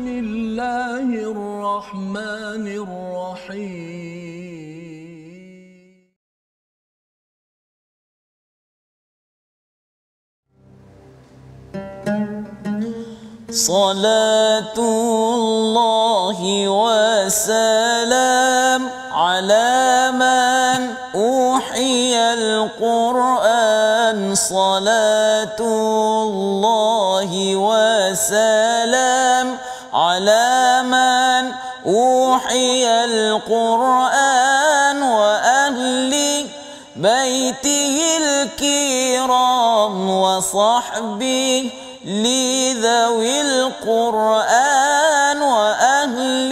بسم الله الرحمن الرحيم صلاة الله وسلام على من أوحي القرآن صلاة الله وسلام أوحي القرآن وأهل بيته الكرام وصحبه لذوي القرآن وأهل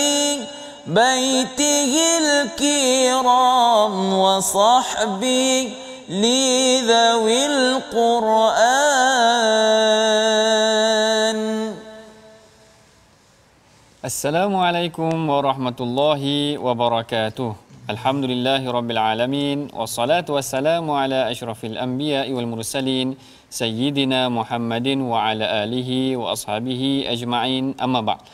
بيته الكرام وصحبه لذوي القرآن Assalamualaikum warahmatullahi wabarakatuh. Alhamdulillahi rabbil alamin wassalatu wassalamu ala asyrafil anbiya wal mursalin sayyidina Muhammadin wa ala alihi wa ashabihi ajma'in amma ba'd.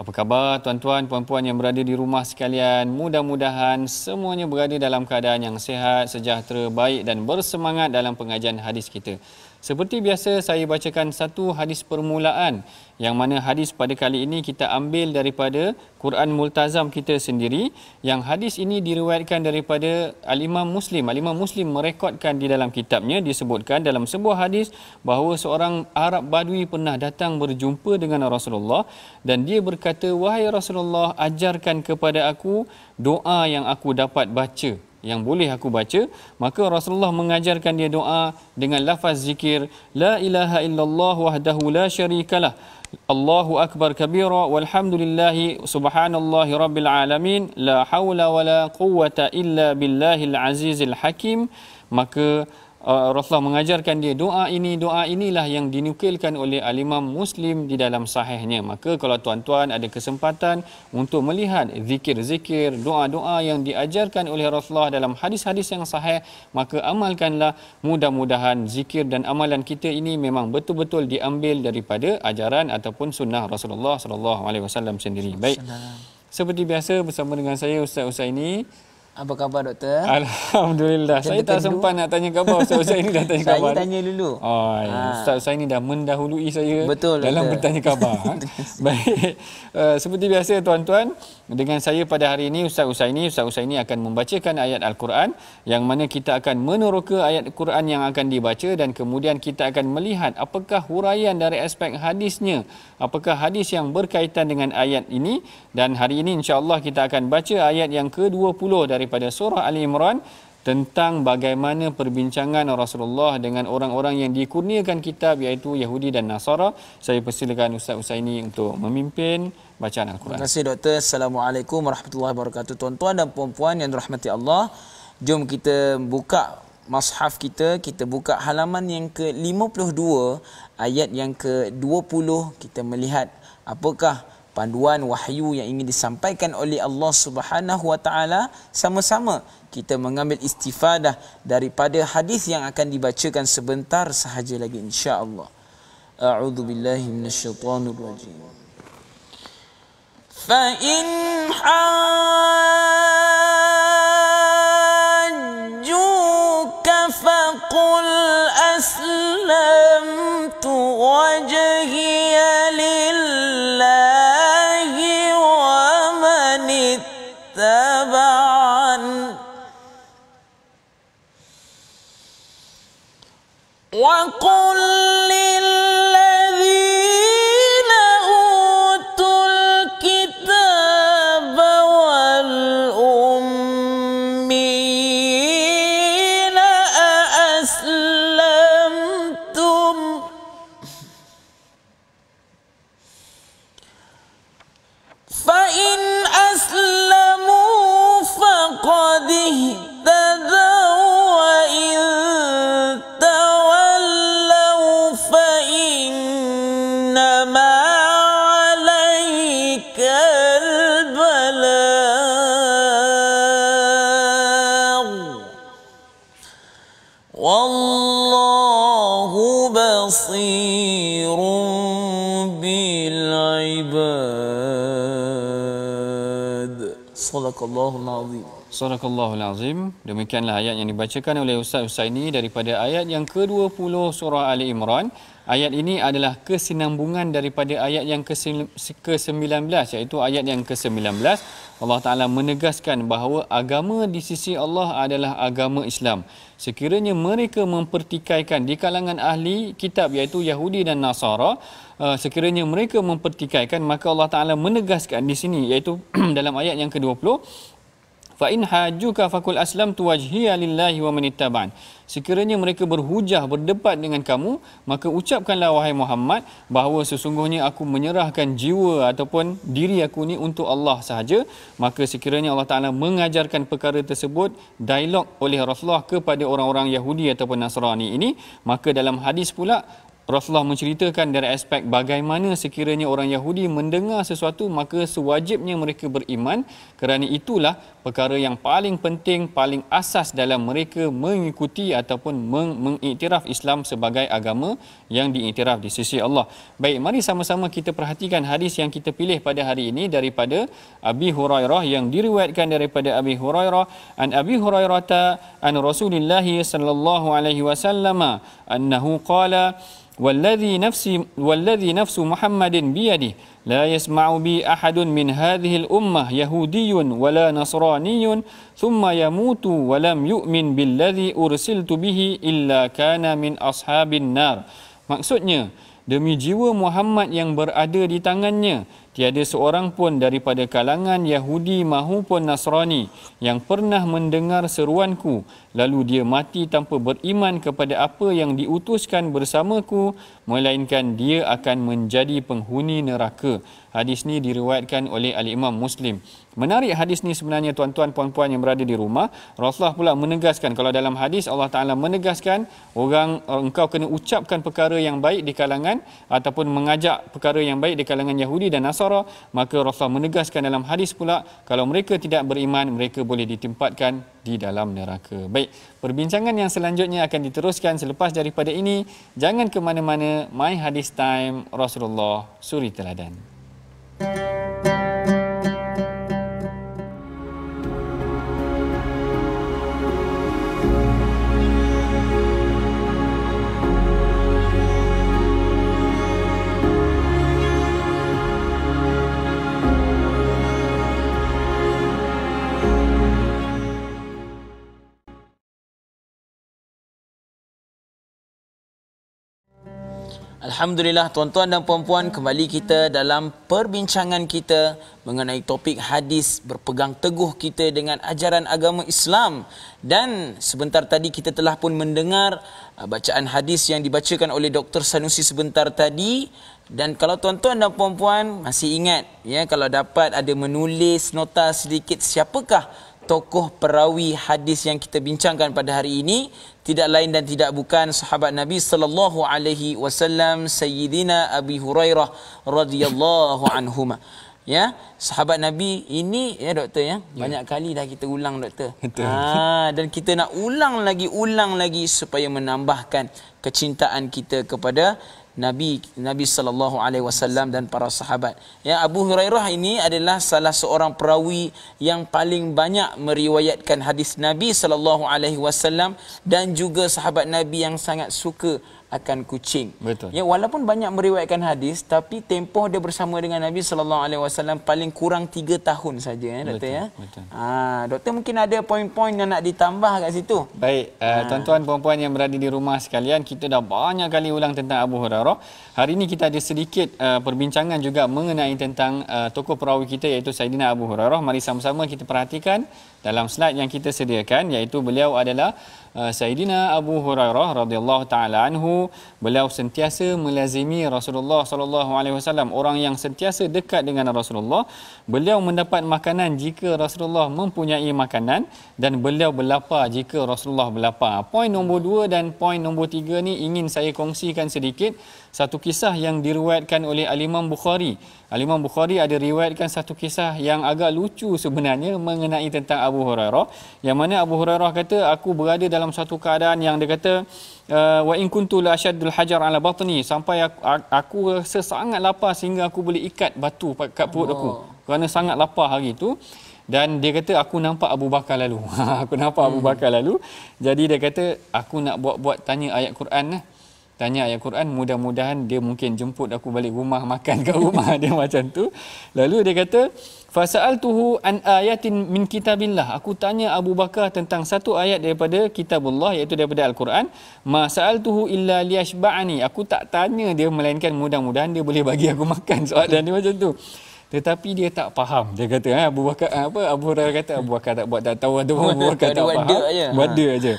Apa khabar tuan-tuan puan-puan yang berada di rumah sekalian? Mudah-mudahan semuanya berada dalam keadaan yang sehat, sejahtera, baik dan bersemangat dalam pengajian hadis kita. Seperti biasa saya bacakan satu hadis permulaan yang mana hadis pada kali ini kita ambil daripada Quran Multazam kita sendiri yang hadis ini diriwayatkan daripada Al-Imam Muslim. Al-Imam Muslim merekodkan di dalam kitabnya disebutkan dalam sebuah hadis bahawa seorang Arab Badui pernah datang berjumpa dengan Rasulullah dan dia berkata, "Wahai Rasulullah, ajarkan kepada aku doa yang aku dapat baca." yang boleh aku baca maka Rasulullah mengajarkan dia doa dengan lafaz zikir la ilaha illallah wahdahu la syarikalah Allahu akbar kabira walhamdulillahi subhanallahi rabbil alamin la haula wala quwwata illa billahil azizil hakim maka uh, Rasulullah mengajarkan dia doa ini doa inilah yang dinukilkan oleh alimam muslim di dalam sahihnya maka kalau tuan-tuan ada kesempatan untuk melihat zikir-zikir doa-doa yang diajarkan oleh Rasulullah dalam hadis-hadis yang sahih maka amalkanlah mudah-mudahan zikir dan amalan kita ini memang betul-betul diambil daripada ajaran ataupun sunnah Rasulullah saw sendiri baik seperti biasa bersama dengan saya Ustaz Usaini ini apa khabar doktor? Alhamdulillah. Saya tak sempat nak tanya khabar. Ustaz Usaid ni dah tanya saya khabar. Saya tanya dulu. Oh, ha. Ustaz Usaid ni dah mendahului saya Betul, dalam doktor. bertanya khabar. Ha. Baik. Uh, seperti biasa tuan-tuan, dengan saya pada hari ini Ustaz Usaid ini Ustaz Usaid ini akan membacakan ayat Al-Quran yang mana kita akan meneroka ayat Al-Quran yang akan dibaca dan kemudian kita akan melihat apakah huraian dari aspek hadisnya, apakah hadis yang berkaitan dengan ayat ini dan hari ini insyaallah kita akan baca ayat yang ke-20 dari daripada surah Ali Imran tentang bagaimana perbincangan Rasulullah dengan orang-orang yang dikurniakan kitab iaitu Yahudi dan Nasara. Saya persilakan Ustaz Usaini untuk memimpin bacaan Al-Quran. Terima kasih Doktor. Assalamualaikum warahmatullahi wabarakatuh. Tuan-tuan dan puan-puan yang dirahmati Allah. Jom kita buka mashaf kita. Kita buka halaman yang ke-52 ayat yang ke-20. Kita melihat apakah panduan wahyu yang ingin disampaikan oleh Allah Subhanahu wa taala sama-sama kita mengambil istifadah daripada hadis yang akan dibacakan sebentar sahaja lagi insya-Allah. A'udzu billahi minasyaitonir rajim. Fa in Nada! Sadaqallahul Azim. Surah Al-Azim. Demikianlah ayat yang dibacakan oleh Ustaz ini daripada ayat yang ke-20 Surah Ali Imran. Ayat ini adalah kesinambungan daripada ayat yang ke-19 iaitu ayat yang ke-19 Allah Taala menegaskan bahawa agama di sisi Allah adalah agama Islam. Sekiranya mereka mempertikaikan di kalangan ahli kitab iaitu Yahudi dan Nasara, uh, sekiranya mereka mempertikaikan maka Allah Taala menegaskan di sini iaitu dalam ayat yang ke-20 fa in hajuka fakul aslam tu wajhiya lillahi wa manittaban sekiranya mereka berhujah berdebat dengan kamu maka ucapkanlah wahai Muhammad bahawa sesungguhnya aku menyerahkan jiwa ataupun diri aku ni untuk Allah sahaja maka sekiranya Allah Taala mengajarkan perkara tersebut dialog oleh Rasulullah kepada orang-orang Yahudi ataupun Nasrani ini maka dalam hadis pula Rasulullah menceritakan dari aspek bagaimana sekiranya orang Yahudi mendengar sesuatu maka sewajibnya mereka beriman kerana itulah perkara yang paling penting, paling asas dalam mereka mengikuti ataupun meng- mengiktiraf Islam sebagai agama yang diiktiraf di sisi Allah. Baik, mari sama-sama kita perhatikan hadis yang kita pilih pada hari ini daripada Abi Hurairah yang diriwayatkan daripada Abi Hurairah an Abi Hurairah ta an Rasulullah sallallahu alaihi wasallam annahu qala والذي نفسي والذي نفس محمد بيده لا يسمع بي أحد من هذه الأمة يهودي ولا نصراني ثم يموت ولم يؤمن بالذي أرسلت به إلا كان من أصحاب النار maksudnya demi jiwa Muhammad yang berada di tangannya Tiada seorang pun daripada kalangan Yahudi mahupun Nasrani yang pernah mendengar seruanku lalu dia mati tanpa beriman kepada apa yang diutuskan bersamaku melainkan dia akan menjadi penghuni neraka. Hadis ni diriwayatkan oleh Al-Imam Muslim. Menarik hadis ni sebenarnya tuan-tuan puan-puan yang berada di rumah. Rasulullah pula menegaskan kalau dalam hadis Allah Ta'ala menegaskan orang engkau kena ucapkan perkara yang baik di kalangan ataupun mengajak perkara yang baik di kalangan Yahudi dan Nasrani Nasara maka Rasul menegaskan dalam hadis pula kalau mereka tidak beriman mereka boleh ditempatkan di dalam neraka. Baik, perbincangan yang selanjutnya akan diteruskan selepas daripada ini. Jangan ke mana-mana. My Hadis Time Rasulullah Suri Teladan. Alhamdulillah tuan-tuan dan puan-puan kembali kita dalam perbincangan kita mengenai topik hadis berpegang teguh kita dengan ajaran agama Islam dan sebentar tadi kita telah pun mendengar uh, bacaan hadis yang dibacakan oleh Dr Sanusi sebentar tadi dan kalau tuan-tuan dan puan-puan masih ingat ya kalau dapat ada menulis nota sedikit siapakah tokoh perawi hadis yang kita bincangkan pada hari ini tidak lain dan tidak bukan sahabat Nabi sallallahu alaihi wasallam Sayyidina Abi Hurairah radhiyallahu anhu. Ya, sahabat Nabi ini ya doktor ya, ya. Banyak kali dah kita ulang doktor. Betul. Ha, dan kita nak ulang lagi ulang lagi supaya menambahkan kecintaan kita kepada Nabi Nabi sallallahu alaihi wasallam dan para sahabat. Ya Abu Hurairah ini adalah salah seorang perawi yang paling banyak meriwayatkan hadis Nabi sallallahu alaihi wasallam dan juga sahabat Nabi yang sangat suka akan kucing. Betul. Ya walaupun banyak meriwayatkan hadis tapi tempoh dia bersama dengan Nabi sallallahu alaihi wasallam paling kurang tiga tahun saja ya doktor ya. Betul. Ah, doktor mungkin ada poin-poin yang nak ditambah kat situ. Baik, ha. uh, tuan-tuan puan-puan yang berada di rumah sekalian, kita dah banyak kali ulang tentang Abu Hurairah. Hari ini kita ada sedikit uh, perbincangan juga mengenai tentang uh, tokoh perawi kita iaitu Saidina Abu Hurairah. Mari sama-sama kita perhatikan dalam slide yang kita sediakan iaitu beliau adalah Eh, Sayyidina Abu Hurairah radhiyallahu taala anhu beliau sentiasa melazimi Rasulullah sallallahu alaihi wasallam orang yang sentiasa dekat dengan Rasulullah beliau mendapat makanan jika Rasulullah mempunyai makanan dan beliau berlapar jika Rasulullah berlapar. Poin nombor dua dan poin nombor tiga ni ingin saya kongsikan sedikit satu kisah yang diriwayatkan oleh Alimam Bukhari. Alimam Bukhari ada riwayatkan satu kisah yang agak lucu sebenarnya mengenai tentang Abu Hurairah. Yang mana Abu Hurairah kata, aku berada dalam dalam satu keadaan yang dia kata eh, wa in kuntu la ashadul hajar ala batni sampai aku, aku rasa sangat lapar sehingga aku boleh ikat batu kat perut aku kerana sangat lapar hari itu dan dia kata aku nampak Abu Bakar lalu aku nampak Abu hmm. Bakar lalu jadi dia kata aku nak buat-buat tanya ayat Quran lah tanya ayat Quran mudah-mudahan dia mungkin jemput aku balik rumah makan kat rumah dia macam tu lalu dia kata Fasa'altuhu an ayatin min kitabillah. Aku tanya Abu Bakar tentang satu ayat daripada kitabullah iaitu daripada Al-Quran. Masa'altuhu illa liyashba'ani. Aku tak tanya dia melainkan mudah-mudahan dia boleh bagi aku makan soalan dia macam tu. Tetapi dia tak faham. Dia kata eh, Abu Bakar eh, apa Abu Hurairah kata Abu Bakar tak buat tak tahu ada Abu Bakar tak faham. Buat dia ha. aja.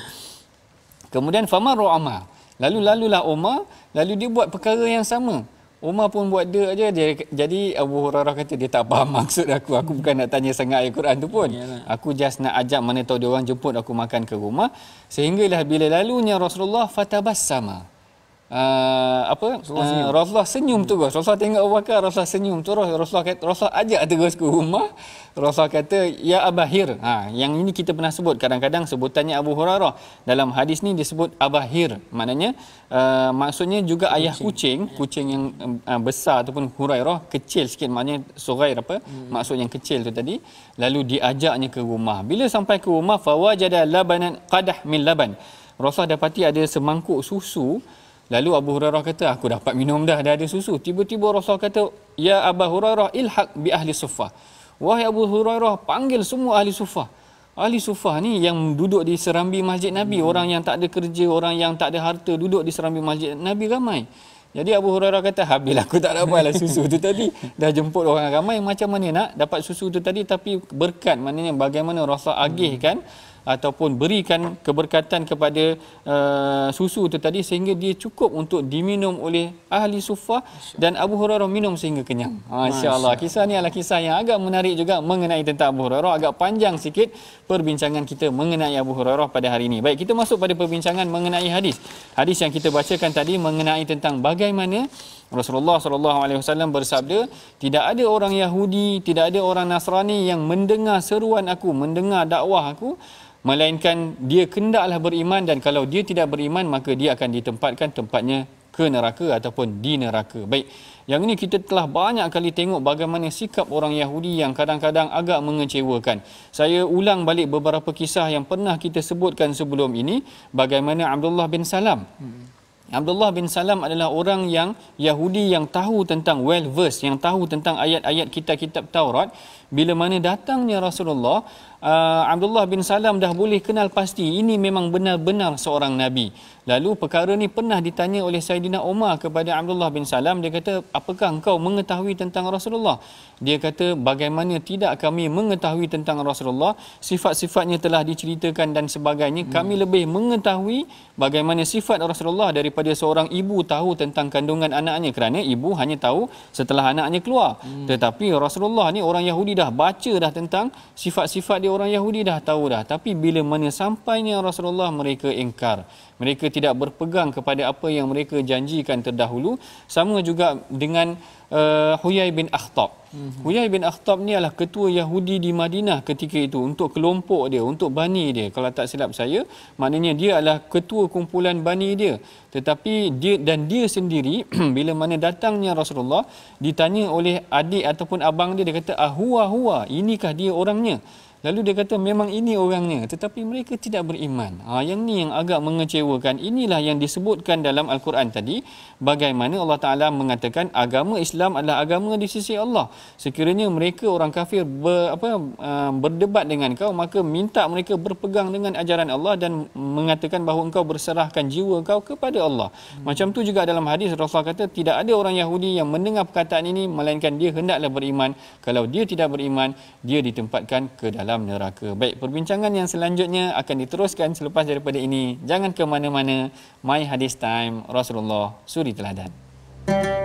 Kemudian Fama Ru'amah. Lalu lalulah Umar. Lalu dia buat perkara yang sama. Umar pun buat dia aja dia, jadi Abu Hurairah kata dia tak faham maksud aku aku bukan nak tanya sangat ayat Quran tu pun ya, ya. aku just nak ajak mana tahu dia orang jemput aku makan ke rumah sehinggalah bila lalunya Rasulullah fatabas sama Uh, apa ah, Rasulullah senyum, tu, senyum hmm. terus Rasulullah tengok Abu Bakar Rasulullah senyum terus Rasulullah kata Rasulullah ajak terus ke rumah Rasulullah kata ya abahir ha yang ini kita pernah sebut kadang-kadang sebutannya Abu Hurairah dalam hadis ni disebut abahir maknanya uh, maksudnya juga kucing. ayah kucing kucing yang uh, besar ataupun Hurairah kecil sikit maknanya surair apa hmm. maksud yang kecil tu tadi lalu diajaknya ke rumah bila sampai ke rumah fawajada labanan qadah min laban Rasulullah dapati ada semangkuk susu Lalu Abu Hurairah kata, aku dapat minum dah, dah ada susu. Tiba-tiba Rasul kata, Ya Abu Hurairah, ilhaq bi ahli sufah. Wahai Abu Hurairah, panggil semua ahli sufah. Ahli sufah ni yang duduk di serambi masjid Nabi. Hmm. Orang yang tak ada kerja, orang yang tak ada harta duduk di serambi masjid Nabi ramai. Jadi Abu Hurairah kata, habis lah, aku tak dapat lah susu tu tadi. Dah jemput orang ramai, macam mana nak dapat susu tu tadi. Tapi berkat, maknanya bagaimana Rasul agih kan. Hmm ataupun berikan keberkatan kepada uh, susu itu tadi sehingga dia cukup untuk diminum oleh ahli sufa dan Abu Hurairah minum sehingga kenyang. Ha, Masya-Allah. Kisah ni adalah kisah yang agak menarik juga mengenai tentang Abu Hurairah agak panjang sikit perbincangan kita mengenai Abu Hurairah pada hari ini. Baik, kita masuk pada perbincangan mengenai hadis. Hadis yang kita bacakan tadi mengenai tentang bagaimana Rasulullah sallallahu alaihi wasallam bersabda, tidak ada orang Yahudi, tidak ada orang Nasrani yang mendengar seruan aku, mendengar dakwah aku melainkan dia kendaklah beriman dan kalau dia tidak beriman maka dia akan ditempatkan tempatnya ke neraka ataupun di neraka. Baik, yang ini kita telah banyak kali tengok bagaimana sikap orang Yahudi yang kadang-kadang agak mengecewakan. Saya ulang balik beberapa kisah yang pernah kita sebutkan sebelum ini bagaimana Abdullah bin Salam. Hmm. Abdullah bin Salam adalah orang yang Yahudi yang tahu tentang well verse, yang tahu tentang ayat-ayat kitab-kitab Taurat. Bila mana datangnya Rasulullah, Uh, Abdullah bin Salam dah boleh kenal pasti ini memang benar-benar seorang Nabi. Lalu perkara ni pernah ditanya oleh Saidina Umar kepada Abdullah bin Salam. Dia kata, apakah engkau mengetahui tentang Rasulullah? Dia kata, bagaimana tidak kami mengetahui tentang Rasulullah? Sifat-sifatnya telah diceritakan dan sebagainya. Hmm. Kami hmm. lebih mengetahui bagaimana sifat Rasulullah daripada seorang ibu tahu tentang kandungan anaknya. Kerana ibu hanya tahu setelah anaknya keluar. Hmm. Tetapi Rasulullah ni orang Yahudi dah baca dah tentang sifat-sifat dia orang Yahudi dah tahu dah. Tapi bila mana sampainya Rasulullah mereka ingkar mereka tidak berpegang kepada apa yang mereka janjikan terdahulu sama juga dengan uh, Huyai bin Akhtab. Mm-hmm. Huyai bin Akhtab ni adalah ketua Yahudi di Madinah ketika itu untuk kelompok dia, untuk bani dia. Kalau tak silap saya, maknanya dia adalah ketua kumpulan bani dia. Tetapi dia dan dia sendiri bila mana datangnya Rasulullah ditanya oleh adik ataupun abang dia dia kata ah ahwa huwa inikah dia orangnya? Lalu dia kata memang ini orangnya tetapi mereka tidak beriman. Ha yang ni yang agak mengecewakan. Inilah yang disebutkan dalam al-Quran tadi bagaimana Allah Taala mengatakan agama Islam adalah agama di sisi Allah. Sekiranya mereka orang kafir ber, apa ah, berdebat dengan kau maka minta mereka berpegang dengan ajaran Allah dan mengatakan bahawa engkau berserahkan jiwa kau kepada Allah. Hmm. Macam tu juga dalam hadis Rasulullah kata tidak ada orang Yahudi yang mendengar perkataan ini melainkan dia hendaklah beriman. Kalau dia tidak beriman, dia ditempatkan ke dalam dalam neraka. Baik, perbincangan yang selanjutnya akan diteruskan selepas daripada ini. Jangan ke mana-mana. My Hadis Time, Rasulullah Suri Teladan. Thank you.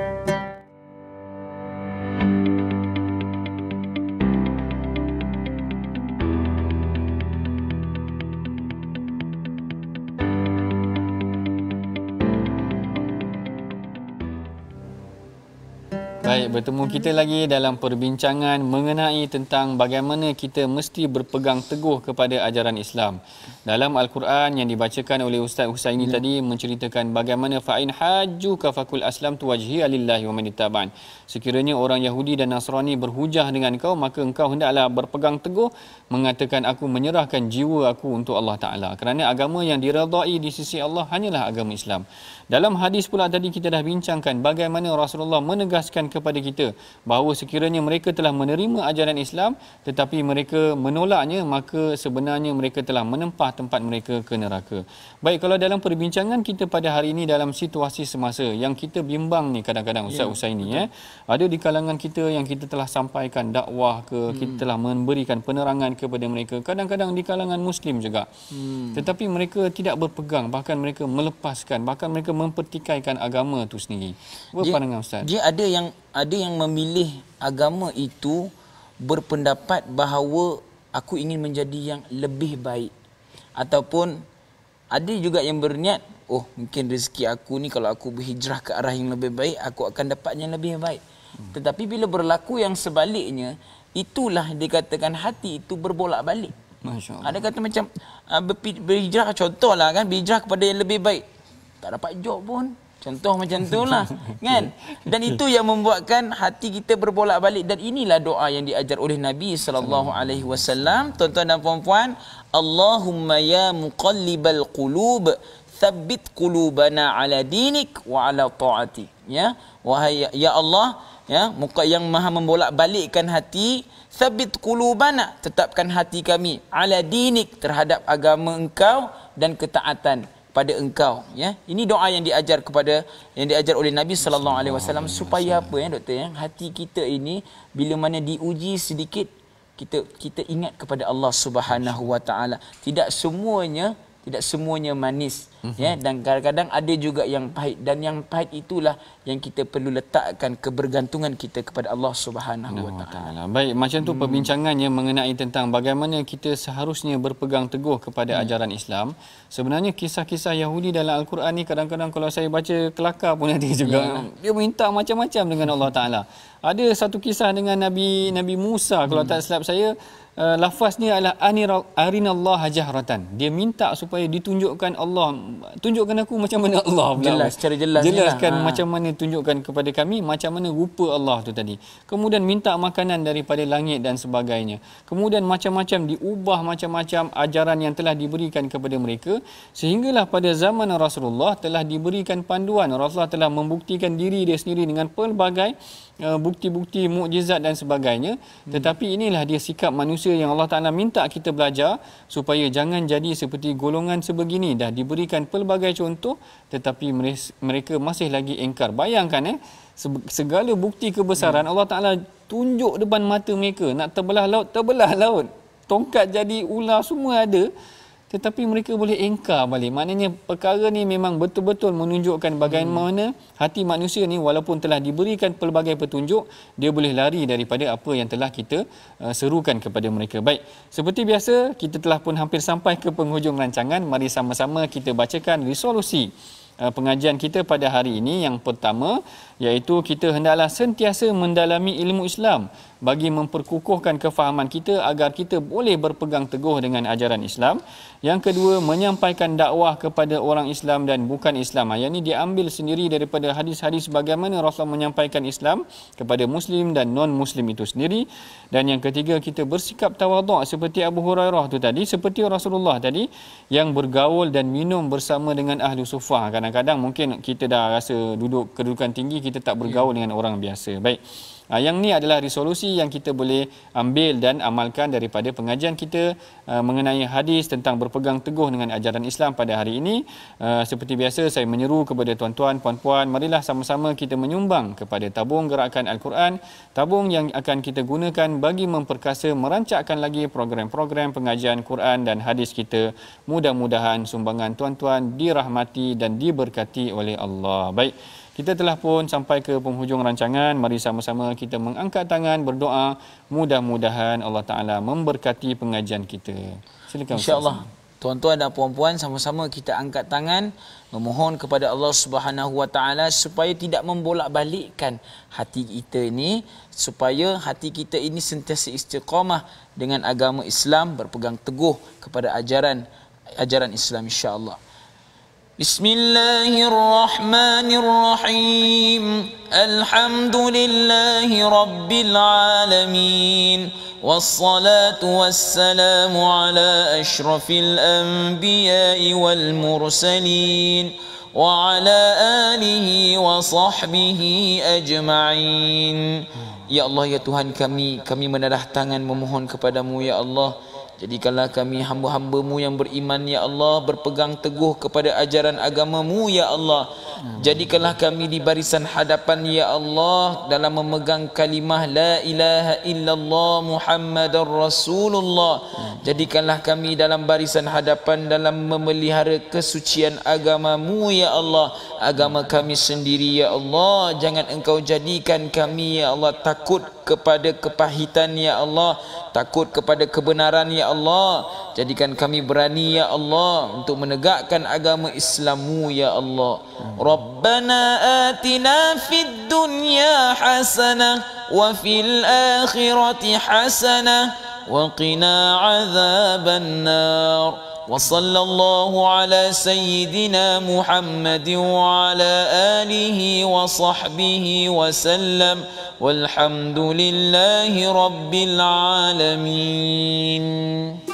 Baik, bertemu kita lagi dalam perbincangan mengenai tentang bagaimana kita mesti berpegang teguh kepada ajaran Islam. Dalam Al-Quran yang dibacakan oleh Ustaz Husaini ya. tadi menceritakan bagaimana fa'in haju kafakul aslam tu wajhi alillahi wa manitaban. Sekiranya orang Yahudi dan Nasrani berhujah dengan kau, maka engkau hendaklah berpegang teguh mengatakan aku menyerahkan jiwa aku untuk Allah Ta'ala. Kerana agama yang diradai di sisi Allah hanyalah agama Islam. Dalam hadis pula tadi kita dah bincangkan bagaimana Rasulullah menegaskan kepada kepada kita bahawa sekiranya mereka telah menerima ajaran Islam tetapi mereka menolaknya maka sebenarnya mereka telah menempah tempat mereka ke neraka. Baik kalau dalam perbincangan kita pada hari ini dalam situasi semasa yang kita bimbang ni kadang-kadang ya, Ustaz Usai ini ya, eh, ada di kalangan kita yang kita telah sampaikan dakwah ke hmm. kita telah memberikan penerangan kepada mereka kadang-kadang di kalangan muslim juga. Hmm. Tetapi mereka tidak berpegang bahkan mereka melepaskan bahkan mereka mempertikaikan agama tu sendiri. Apa dia, Ustaz? Dia ada yang ada yang memilih agama itu berpendapat bahawa aku ingin menjadi yang lebih baik ataupun ada juga yang berniat oh mungkin rezeki aku ni kalau aku berhijrah ke arah yang lebih baik aku akan dapatnya yang lebih baik hmm. tetapi bila berlaku yang sebaliknya itulah dikatakan hati itu berbolak-balik ada kata macam ah, berhijrah contohlah kan berhijrah kepada yang lebih baik tak dapat job pun Contoh macam tu lah. kan? Dan itu yang membuatkan hati kita berbolak balik. Dan inilah doa yang diajar oleh Nabi SAW. Tuan-tuan dan puan-puan. Allahumma ya muqallibal qulub. Thabbit qulubana ala dinik wa ala ta'ati. Ya? Wahai ya, ya Allah. Ya, muka yang maha membolak balikkan hati Sabit kulubana Tetapkan hati kami Ala dinik terhadap agama engkau Dan ketaatan pada engkau ya ini doa yang diajar kepada yang diajar oleh Nabi sallallahu alaihi wasallam supaya apa ya doktor ya hati kita ini bila mana diuji sedikit kita kita ingat kepada Allah Subhanahu wa taala tidak semuanya tidak semuanya manis -hmm. ya dan kadang-kadang ada juga yang pahit dan yang pahit itulah yang kita perlu letakkan kebergantungan kita kepada Allah Subhanahu Wa Taala. Baik, macam tu hmm. perbincangannya mengenai tentang bagaimana kita seharusnya berpegang teguh kepada hmm. ajaran Islam. Sebenarnya kisah-kisah Yahudi dalam Al-Quran ni kadang-kadang kalau saya baca kelakar pun ada juga. Ya. Dia minta macam-macam dengan Allah Taala. Ada satu kisah dengan Nabi Nabi Musa kalau hmm. tak silap saya Uh, eh, lafaz ni adalah anir arinallaha jahratan dia minta supaya ditunjukkan Allah tunjukkan aku macam mana Allah pula. Jelas, secara jelas. Lah. Jelaskan ha. macam mana tunjukkan kepada kami macam mana rupa Allah tu tadi. Kemudian minta makanan daripada langit dan sebagainya. Kemudian macam-macam diubah macam-macam ajaran yang telah diberikan kepada mereka. Sehinggalah pada zaman Rasulullah telah diberikan panduan. Rasulullah telah membuktikan diri dia sendiri dengan pelbagai Eh, bukti-bukti mukjizat dan sebagainya hmm. tetapi inilah dia sikap manusia yang Allah Taala minta kita belajar supaya jangan jadi seperti golongan sebegini dah diberikan pelbagai contoh tetapi mereka masih lagi engkar bayangkan eh segala bukti kebesaran hmm. Allah Taala tunjuk depan mata mereka nak terbelah laut terbelah laut tongkat jadi ular semua ada tetapi mereka boleh engkar balik. Maknanya perkara ni memang betul-betul menunjukkan bagaimana hati manusia ni walaupun telah diberikan pelbagai petunjuk, dia boleh lari daripada apa yang telah kita uh, serukan kepada mereka. Baik, seperti biasa kita telah pun hampir sampai ke penghujung rancangan. Mari sama-sama kita bacakan resolusi uh, pengajian kita pada hari ini yang pertama iaitu kita hendaklah sentiasa mendalami ilmu Islam bagi memperkukuhkan kefahaman kita agar kita boleh berpegang teguh dengan ajaran Islam. Yang kedua, menyampaikan dakwah kepada orang Islam dan bukan Islam. Ah, yang ini diambil sendiri daripada hadis-hadis bagaimana Rasulullah menyampaikan Islam kepada Muslim dan non-Muslim itu sendiri. Dan yang ketiga, kita bersikap tawaduk seperti Abu Hurairah tu tadi, seperti Rasulullah tadi yang bergaul dan minum bersama dengan Ahli Sufah. Kadang-kadang mungkin kita dah rasa duduk kedudukan tinggi, kita tak ya. bergaul dengan orang biasa. Baik. Uh, yang ni adalah resolusi yang kita boleh ambil dan amalkan daripada pengajian kita uh, mengenai hadis tentang berpegang teguh dengan ajaran Islam pada hari ini. Uh, seperti biasa saya menyeru kepada tuan-tuan, puan-puan, marilah sama-sama kita menyumbang kepada tabung gerakan Al-Quran, tabung yang akan kita gunakan bagi memperkasa merancakkan lagi program-program pengajian Quran dan hadis kita. Mudah-mudahan sumbangan tuan-tuan dirahmati dan diberkati oleh Allah. Baik. Kita telah pun sampai ke penghujung rancangan. Mari sama-sama kita mengangkat tangan berdoa. Mudah-mudahan Allah Ta'ala memberkati pengajian kita. Silakan. InsyaAllah. Tuan-tuan dan puan-puan sama-sama kita angkat tangan memohon kepada Allah Subhanahu Wa Taala supaya tidak membolak-balikkan hati kita ini supaya hati kita ini sentiasa istiqamah dengan agama Islam berpegang teguh kepada ajaran ajaran Islam insya-Allah. بسم الله الرحمن الرحيم الحمد لله رب العالمين والصلاة والسلام على أشرف الأنبياء والمرسلين وعلى آله وصحبه أجمعين يا الله يا تهان kami kami menadah tangan memohon kepadamu ya Allah Jadikanlah kami hamba-hambamu yang beriman ya Allah Berpegang teguh kepada ajaran agamamu ya Allah Jadikanlah kami di barisan hadapan ya Allah Dalam memegang kalimah La ilaha illallah muhammadar rasulullah Jadikanlah kami dalam barisan hadapan Dalam memelihara kesucian agamamu ya Allah Agama kami sendiri ya Allah Jangan engkau jadikan kami ya Allah Takut kepada kepahitan ya Allah takut kepada kebenaran ya Allah jadikan kami berani ya Allah untuk menegakkan agama Islammu ya Allah Rabbana atina fid dunya hasanah wa fil akhirati hasanah wa qina azabannar وصلى الله على سيدنا محمد وعلى آله وصحبه وسلم والحمد لله رب العالمين